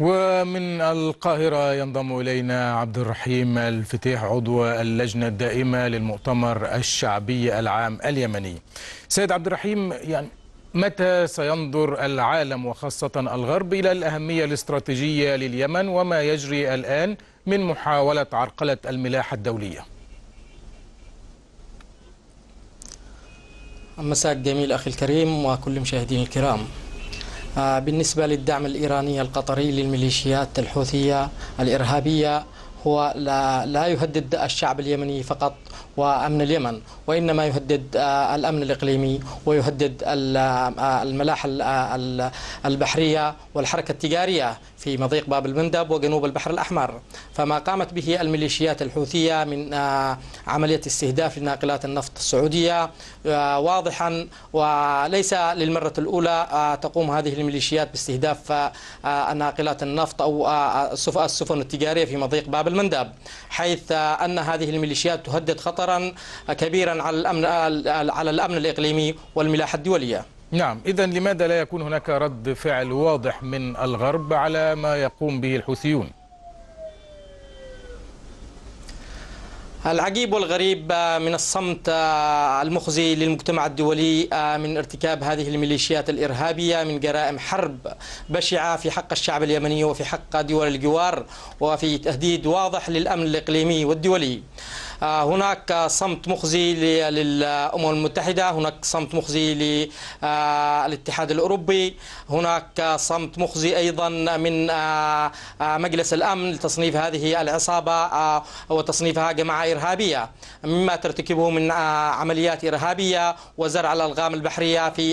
ومن القاهرة ينضم إلينا عبد الرحيم الفتيح عضو اللجنة الدائمة للمؤتمر الشعبي العام اليمني سيد عبد الرحيم يعني متى سينظر العالم وخاصة الغرب إلى الأهمية الاستراتيجية لليمن وما يجري الآن من محاولة عرقلة الملاحة الدولية مساء جميل أخي الكريم وكل مشاهدين الكرام آه، بالنسبة للدعم الإيراني القطري للميليشيات الحوثية الإرهابية هو لا, يهدد الشعب اليمني فقط وأمن اليمن وإنما يهدد آه، الأمن الإقليمي ويهدد آه، آه، الملاحة البحرية والحركة التجارية في مضيق باب المندب وجنوب البحر الأحمر فما قامت به الميليشيات الحوثية من عملية استهداف لناقلات النفط السعودية واضحا وليس للمرة الأولى تقوم هذه الميليشيات باستهداف ناقلات النفط أو السفن التجارية في مضيق باب المندب حيث أن هذه الميليشيات تهدد خطر خطرا كبيرا على الأمن, على الأمن الإقليمي والملاحة الدولية نعم إذا لماذا لا يكون هناك رد فعل واضح من الغرب على ما يقوم به الحوثيون؟ العجيب والغريب من الصمت المخزي للمجتمع الدولي من ارتكاب هذه الميليشيات الإرهابية من جرائم حرب بشعة في حق الشعب اليمني وفي حق دول الجوار وفي تهديد واضح للأمن الإقليمي والدولي آه، هناك صمت مخزي للأمم المتحدة هناك صمت مخزي للاتحاد آه، الأوروبي هناك صمت مخزي أيضا من آه، مجلس الأمن لتصنيف هذه العصابة وتصنيفها جماعة إرهابية مما ترتكبه من عمليات إرهابية وزرع الألغام البحرية في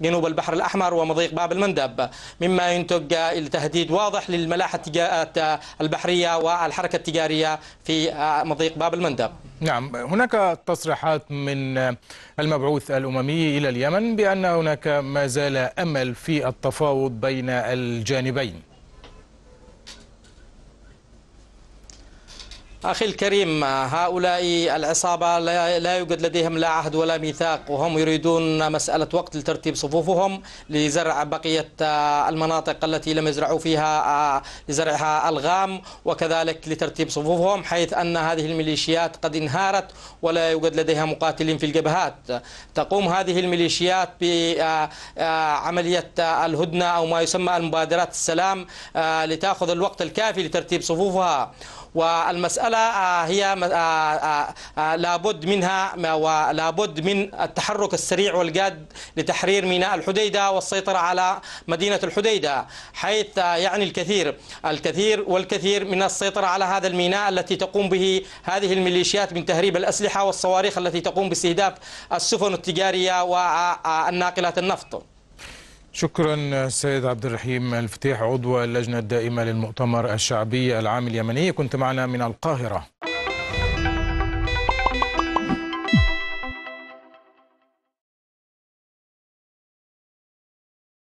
جنوب البحر الأحمر ومضيق باب المندب مما ينتج تهديد واضح للملاحة البحرية والحركة التجارية في مضيق تضيق باب المندب نعم هناك تصريحات من المبعوث الأممي إلى اليمن بأن هناك ما زال أمل في التفاوض بين الجانبين أخي الكريم هؤلاء العصابة لا يوجد لديهم لا عهد ولا ميثاق وهم يريدون مسألة وقت لترتيب صفوفهم لزرع بقية آه، المناطق التي لم يزرعوا فيها آه، لزرعها الغام وكذلك لترتيب صفوفهم حيث أن هذه الميليشيات قد انهارت ولا يوجد لديها مقاتلين في الجبهات تقوم هذه الميليشيات بعملية آه، الهدنة أو ما يسمى المبادرات السلام لتأخذ الوقت الكافي لترتيب صفوفها والمسألة آه، هي آه، آه، لابد منها ولابد من التحرك السريع والجاد لتحرير ميناء الحديدة والسيطرة على مدينة الحديدة حيث يعني الكثير الكثير والكثير من السيطرة على هذا الميناء التي تقوم به هذه الميليشيات من تهريب الأسلحة والصواريخ التي تقوم باستهداف السفن التجارية والناقلات النفط شكرا سيد عبد الرحيم الفتيح عضو اللجنة الدائمة للمؤتمر الشعبي العام اليمني كنت معنا من القاهرة